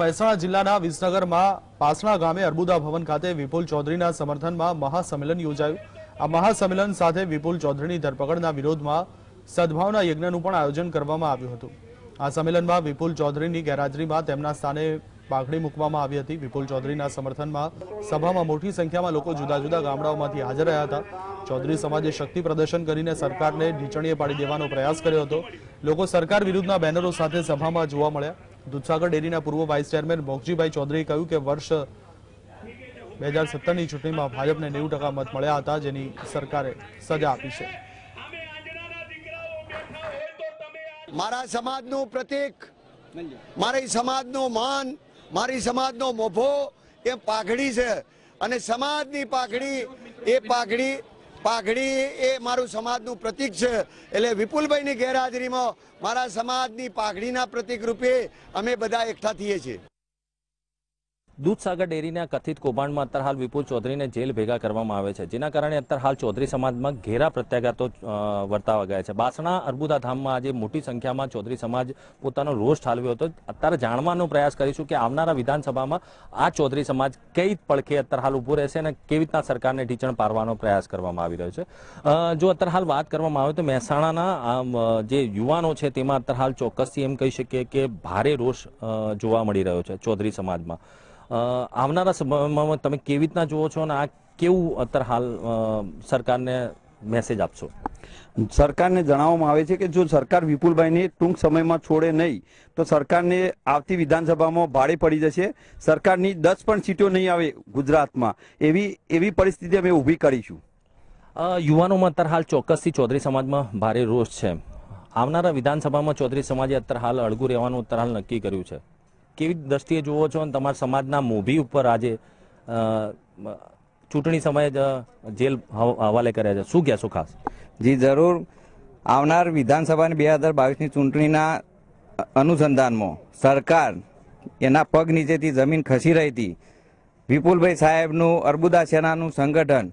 મહેસાણા જિલ્લાના વિસનગરમાં પાસણા ગામે અર્બુદા ભવન ખાતે વિપુલ ચૌધરીના સમર્થનમાં મહાસંમેલન યોજાયું આ મહાસંમેલન સાથે વિપુલ ચૌધરીની ધરપકડના વિરોધમાં સદભાવના યજ્ઞનું પણ આયોજન કરવામાં આવ્યું હતું આ સંમેલનમાં વિપુલ ચૌધરીની ગેરહાજરીમાં તેમના સ્થાને પાઘડી મૂકવામાં આવી હતી વિપુલ ચૌધરીના સમર્થનમાં સભામાં મોટી સંખ્યામાં લોકો જુદા જુદા ગામડાઓમાંથી હાજર રહ્યા હતા ચૌધરી સમાજે શક્તિ પ્રદર્શન કરીને સરકારને ઢીચણીએ પાડી દેવાનો પ્રયાસ કર્યો હતો લોકો સરકાર વિરુદ્ધના બેનરો સાથે સભામાં જોવા મળ્યા દૂધસાગર ડેરીના પૂર્વ વાઇસ ચેરમેન મોગજીભાઈ ચૌધરીએ કહ્યું કે વર્ષ બે હજાર સત્તરની ચૂંટણીમાં ભાજપને નેવું ટકા મત મળ્યા હતા જેની સરકારે સજા આપી છે મારા સમાજનું પ્રતિક મારી સમાજનું માન મારી સમાજનો મોભો એ પાઘડી છે અને સમાજની પાઘડી એ પાઘડી પાઘડી એ મારું સમાજનું પ્રતિક છે એટલે વિપુલભાઈની ગેરહાજરીમાં મારા સમાજની પાઘડીના પ્રતીક રૂપે અમે બધા એકઠા થઈએ છીએ દૂધસાગર ડેરીના કથિત કૌભાંડમાં અત્યારે હાલ વિપુલ ચૌધરીને જેલ ભેગા કરવામાં આવે છે જેના કારણે અત્યાર હાલ ચૌધરી સમાજમાં ઘેરા પ્રત્યાઘાતો વર્તાવા ગયા છે બાસણા અર્બુદા ધામમાં આજે મોટી સંખ્યામાં ચૌધરી સમાજ પોતાનો રોષ ઠાલવ્યો હતો અત્યારે જાણવાનો પ્રયાસ કરીશું કે આવનારા વિધાનસભામાં આ ચૌધરી સમાજ કઈ પડખે અત્યાર હાલ ઊભું રહેશે અને કેવી રીતના સરકારને ઢીચણ પારવાનો પ્રયાસ કરવામાં આવી રહ્યો છે જો અત્યાર હાલ વાત કરવામાં આવે તો મહેસાણાના જે યુવાનો છે તેમાં અત્યારે હાલ ચોક્કસથી એમ કહી શકીએ કે ભારે રોષ જોવા મળી રહ્યો છે ચૌધરી સમાજમાં આવનારા સમયમાં તમે કેવી રીતના જુઓ છો અને આ કેવું અત્યારે હાલ સરકારને મેસેજ આપશો સરકારને જણાવવામાં આવે છે કે જો સરકાર વિપુલભાઈને ટૂંક સમયમાં છોડે નહીં તો સરકારને આવતી વિધાનસભામાં ભાડે પડી જશે સરકારની દસ પણ સીટો નહીં આવે ગુજરાતમાં એવી એવી પરિસ્થિતિ અમે ઊભી કરીશું યુવાનોમાં અત્યારે હાલ ચોક્કસથી ચૌધરી સમાજમાં ભારે રોષ છે આવનારા વિધાનસભામાં ચૌધરી સમાજે અત્યારે હાલ અળગું રહેવાનું અત્યારે હાલ નક્કી કર્યું છે કેવી દ્રષ્ટિએ જુઓ છો અને તમારા સમાજના મોભી ઉપર આજે ચૂંટણી સમયે જ જેલ હવાલે કર્યા છે શું કહેશો ખાસ જી જરૂર આવનાર વિધાનસભાની બે હજાર બાવીસની ચૂંટણીના અનુસંધાનમાં સરકાર એના પગ નીચેથી જમીન ખસી રહી હતી વિપુલભાઈ સાહેબનું અર્બુદા સેનાનું સંગઠન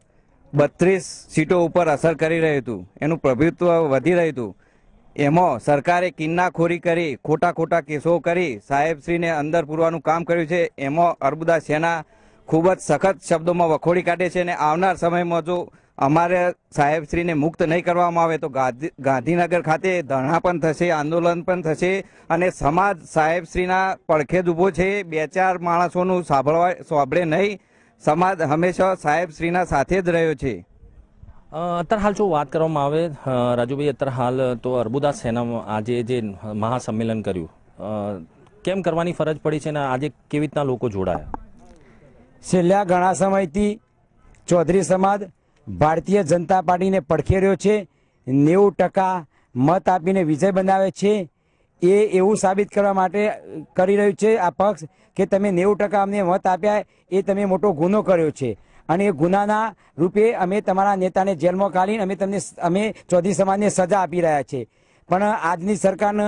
બત્રીસ સીટો ઉપર અસર કરી રહ્યું હતું એનું પ્રભુત્વ વધી રહ્યું હતું એમાં સરકારે કિન્નાખોરી કરી ખોટા ખોટા કેસો કરી સાહેબશ્રીને અંદર પૂરવાનું કામ કર્યું છે એમાં અર્બુદા સેના ખૂબ જ સખત શબ્દોમાં વખોડી કાઢે છે અને આવનાર સમયમાં જો અમારે સાહેબશ્રીને મુક્ત નહીં કરવામાં આવે તો ગાંધીનગર ખાતે ધરણા પણ થશે આંદોલન પણ થશે અને સમાજ સાહેબશ્રીના પડખે જ ઊભો છે બે ચાર માણસોનું સાંભળવા સાંભળે નહીં સમાજ હંમેશા સાહેબશ્રીના સાથે જ રહ્યો છે અત્યાર હાલ જો વાત કરવામાં આવે રાજુભાઈ અત્યાર હાલ તો અર્બુદા સેના આજે જે મહાસંમેલન કર્યું કેમ કરવાની ફરજ પડી છે ને આજે કેવી રીતના લોકો જોડાયા છેલ્લા ઘણા સમયથી ચૌધરી સમાજ ભારતીય જનતા પાર્ટીને રહ્યો છે નેવું ટકા મત આપીને વિજય બનાવે છે એ એવું સાબિત કરવા માટે કરી રહ્યું છે આ પક્ષ કે તમે નેવું ટકા અમને મત આપ્યા એ તમે મોટો ગુનો કર્યો છે અને એ ગુનાના રૂપે અમે તમારા નેતાને જેલમાં કાઢીને અમે તમને અમે ચૌધરી સમાજને સજા આપી રહ્યા છે પણ આજની સરકારને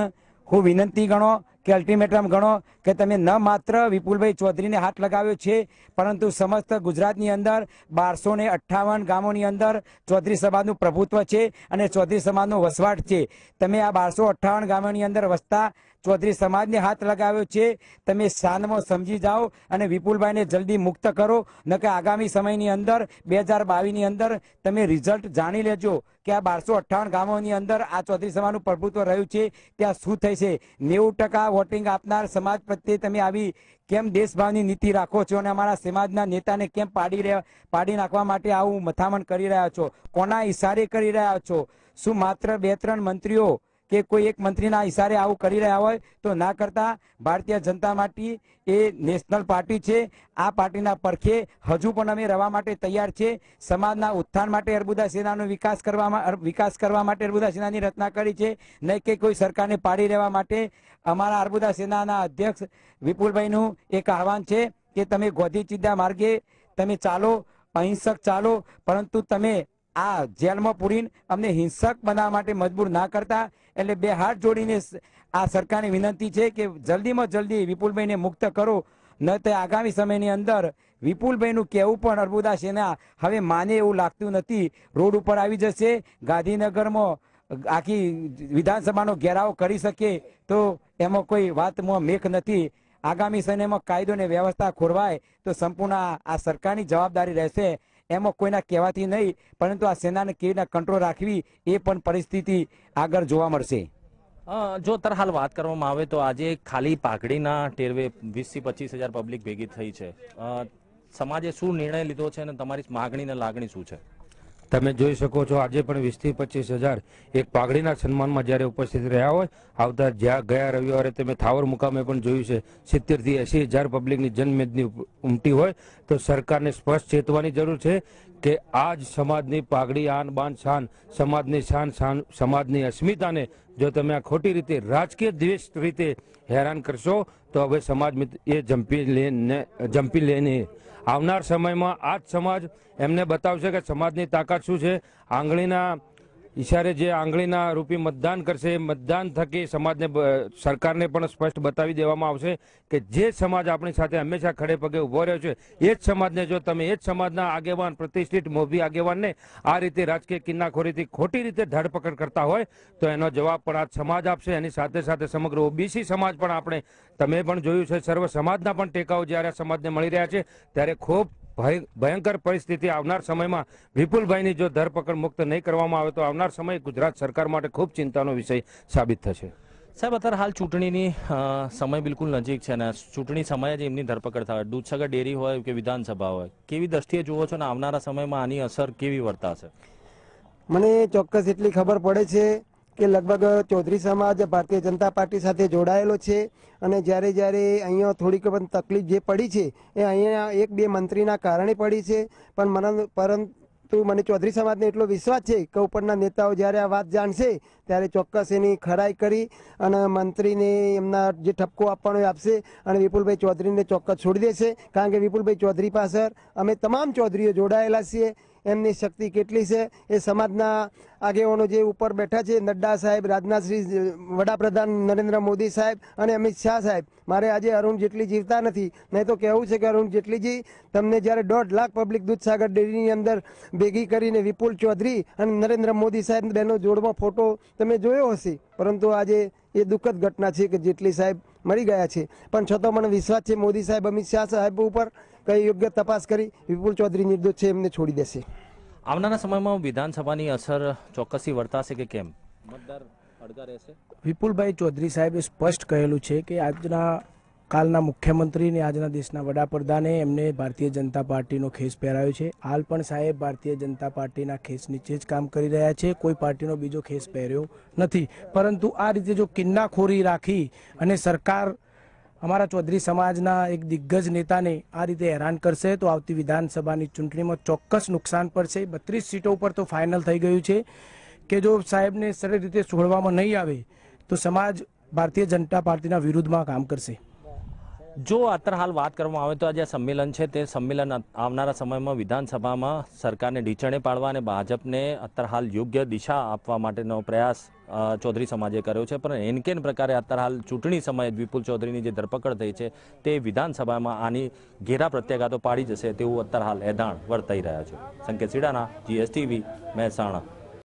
હું વિનંતી ગણો કે અલ્ટિમેટમ ગણો કે તમે ન માત્ર વિપુલભાઈ ચૌધરીને હાથ લગાવ્યો છે પરંતુ સમસ્ત ગુજરાતની અંદર બારસો ને અઠ્ઠાવન ગામોની અંદર ચૌધરી સમાજનું પ્રભુત્વ છે અને ચૌધરી સમાજનો વસવાટ છે તમે આ બારસો અઠ્ઠાવન ગામોની અંદર વસતા ચૌધરી સમાજને હાથ લગાવ્યો છે તમે શાનમાં સમજી જાઓ અને વિપુલભાઈને જલ્દી મુક્ત કરો નકે આગામી સમયની અંદર બે હજાર બાવીસની અંદર તમે રિઝલ્ટ જાણી લેજો કે આ બારસો અઠ્ઠાવન ગામોની અંદર આ ચૌધરી સમાજનું પ્રભુત્વ રહ્યું છે ત્યાં શું થશે નેવું ટકા વોટિંગ આપનાર સમાજ પ્રત્યે તમે આવી કેમ દેશભાવની નીતિ રાખો છો અને અમારા સમાજના નેતાને કેમ પાડી રહ્યા પાડી નાખવા માટે આવું મથામણ કરી રહ્યા છો કોના ઇશારે કરી રહ્યા છો શું માત્ર બે ત્રણ મંત્રીઓ કે કોઈ એક મંત્રીના ઇશારે આવું કરી રહ્યા હોય તો ના કરતા ભારતીય જનતા પાર્ટી એ નેશનલ પાર્ટી છે આ પાર્ટીના પરખે હજુ પણ અમે રવા માટે તૈયાર છે સમાજના ઉત્થાન માટે અર્બુદા સેનાનો વિકાસ કરવામાં વિકાસ કરવા માટે અર્બુદા સેનાની રચના કરી છે નહીં કે કોઈ સરકારને પાડી રહેવા માટે અમારા અર્બુદા સેનાના અધ્યક્ષ વિપુલભાઈનું એક આહવાન છે કે તમે ગોધી ચિદ્દા માર્ગે તમે ચાલો અહિંસક ચાલો પરંતુ તમે આ જેલમાં પૂરીને અમને હિંસક બનાવવા માટે મજબૂર ના કરતા એટલે બે હાથ જોડીને આ સરકારની વિનંતી છે કે જલ્દીમાં જલ્દી વિપુલભાઈને મુક્ત કરો ન તો આગામી સમયની અંદર વિપુલભાઈનું કહેવું પણ અર્બુદા સેના હવે માને એવું લાગતું નથી રોડ ઉપર આવી જશે ગાંધીનગરમાં આખી વિધાનસભાનો ઘેરાવ કરી શકે તો એમાં કોઈ વાતમાં મેખ નથી આગામી સમયમાં કાયદો અને વ્યવસ્થા ખોરવાય તો સંપૂર્ણ આ સરકારની જવાબદારી રહેશે એમાં કોઈના કહેવાથી નહીં પરંતુ આ સેનાને કેવી રીતના કંટ્રોલ રાખવી એ પણ પરિસ્થિતિ આગળ જોવા મળશે જો તરહાલ વાત કરવામાં આવે તો આજે ખાલી પાઘડીના ટેરવે વીસથી પચીસ હજાર પબ્લિક ભેગી થઈ છે સમાજે શું નિર્ણય લીધો છે અને તમારી માગણી ને લાગણી શું છે તમે જોઈ શકો છો આજે પણ વીસથી પચીસ હજાર એક પાઘડીના સન્માનમાં જ્યારે ઉપસ્થિત રહ્યા હોય આવતા જ્યાં ગયા રવિવારે તમે થાવર મુકામે પણ જોયું છે સિત્તેરથી એંસી હજાર પબ્લિકની જનમેદની ઉમટી હોય તો સરકારને સ્પષ્ટ ચેતવાની જરૂર છે કે આ જ સમાજની પાઘડી આન બાન શાન સમાજની શાન શાન સમાજની અસ્મિતાને જો તમે આ ખોટી રીતે રાજકીય દ્વેષ રીતે હેરાન કરશો તો હવે સમાજ એ જંપી લઈને જંપી લઈને આવનાર સમયમાં આ જ સમાજ એમને બતાવશે કે સમાજની તાકાત શું છે આંગળીના ઈશારે જે આંગળીના રૂપી મતદાન કરશે મતદાન થકી સમાજને સરકારને પણ સ્પષ્ટ બતાવી દેવામાં આવશે કે જે સમાજ આપણી સાથે હંમેશા ખડે પગે ઉભો રહ્યો છે એ જ સમાજને જો તમે એ જ સમાજના આગેવાન પ્રતિષ્ઠિત મોભી આગેવાનને આ રીતે રાજકીય કિન્નાખોરીથી ખોટી રીતે ધરપકડ કરતા હોય તો એનો જવાબ પણ આ સમાજ આપશે એની સાથે સાથે સમગ્ર ઓબીસી સમાજ પણ આપણે તમે પણ જોયું છે સર્વ સમાજના પણ ટેકાઓ જ્યારે સમાજને મળી રહ્યા છે ત્યારે ખૂબ ભયંકર પરિસ્થિતિ આવનાર સમયમાં વિપુલભાઈની જો ધરપકડ મુક્ત નહીં કરવામાં આવે તો આવનાર સમય ગુજરાત સરકાર માટે ખૂબ ચિંતાનો વિષય સાબિત થશે સાહેબ અત્યારે હાલ ચૂંટણીની સમય બિલકુલ નજીક છે અને ચૂંટણી સમયે જ એમની ધરપકડ થાય દૂધસાગર ડેરી હોય કે વિધાનસભા હોય કેવી દ્રષ્ટિએ જુઓ છો ને આવનારા સમયમાં આની અસર કેવી વર્તાશે મને ચોક્કસ એટલી ખબર પડે છે કે લગભગ ચૌધરી સમાજ ભારતીય જનતા પાર્ટી સાથે જોડાયેલો છે અને જ્યારે જ્યારે અહીંયા થોડીક પણ તકલીફ જે પડી છે એ અહીંયા એક બે મંત્રીના કારણે પડી છે પણ મને પરંતુ મને ચૌધરી સમાજને એટલો વિશ્વાસ છે કે ઉપરના નેતાઓ જ્યારે આ વાત જાણશે ત્યારે ચોક્કસ એની ખરાઈ કરી અને મંત્રીને એમના જે ઠપકો આપવાનો આપશે અને વિપુલભાઈ ચૌધરીને ચોક્કસ છોડી દેશે કારણ કે વિપુલભાઈ ચૌધરી પાછળ અમે તમામ ચૌધરીઓ જોડાયેલા છીએ એમની શક્તિ કેટલી છે એ સમાજના આગેવાનો જે ઉપર બેઠા છે નડ્ડા સાહેબ રાજનાથસિંહ વડાપ્રધાન નરેન્દ્ર મોદી સાહેબ અને અમિત શાહ સાહેબ મારે આજે અરુણ જેટલી જીવતા નથી નહીં તો કહેવું છે કે અરુણ જેટલીજી તમને જ્યારે દોઢ લાખ પબ્લિક દૂધસાગર ડેરીની અંદર ભેગી કરીને વિપુલ ચૌધરી અને નરેન્દ્ર મોદી સાહેબ બેનો જોડમાં ફોટો તમે જોયો હશે પરંતુ આજે એ દુઃખદ ઘટના છે કે જેટલી સાહેબ મરી ગયા છે પણ છતાં મને વિશ્વાસ છે મોદી સાહેબ અમિત શાહ સાહેબ ઉપર કઈ યોગ્ય તપાસ કરી વિપુલ ચૌધરી નિર્દોષ છે એમને છોડી દેશે આવનારા સમયમાં વિધાનસભાની અસર ચોક્કસી વર્તાશે કે કેમ મતદાર વિપુલભાઈ ચૌધરી સાહેબે સ્પષ્ટ કહેલું છે કે આજના કાલના મુખ્યમંત્રીને આજના દેશના વડાપ્રધાને એમને ભારતીય જનતા પાર્ટીનો ખેસ પહેરાયો છે હાલ પણ સાહેબ ભારતીય જનતા પાર્ટીના ખેસ નીચે જ કામ કરી રહ્યા છે કોઈ પાર્ટીનો બીજો ખેસ પહેર્યો નથી પરંતુ આ રીતે જો કિન્નાખોરી રાખી અને સરકાર અમારા ચૌધરી સમાજના એક દિગ્ગજ નેતાને આ રીતે હેરાન કરશે તો આવતી વિધાનસભાની ચૂંટણીમાં ચોક્કસ નુકસાન પડશે બત્રીસ સીટો ઉપર તો ફાઇનલ થઈ ગયું છે કે જો સાહેબને સરળ રીતે છોડવામાં નહીં આવે તો સમાજ ભારતીય જનતા પાર્ટીના વિરુદ્ધમાં કામ કરશે જો અત્યારે હાલ વાત કરવામાં આવે તો આ જે સંમેલન છે તે સંમેલન આવનારા સમયમાં વિધાનસભામાં સરકારને ઢીચણે પાડવા અને ભાજપને અત્યારે યોગ્ય દિશા આપવા માટેનો પ્રયાસ ચૌધરી સમાજે કર્યો છે પણ એન કેન પ્રકારે અત્યારે હાલ ચૂંટણી સમયે વિપુલ ચૌધરીની જે ધરપકડ થઈ છે તે વિધાનસભામાં આની ઘેરા પ્રત્યાઘાતો પાડી જશે તેવું અત્યારે હાલ એધાણ વર્તાઈ રહ્યા છે સંકેત સીડાના જીએસટીવી મહેસાણા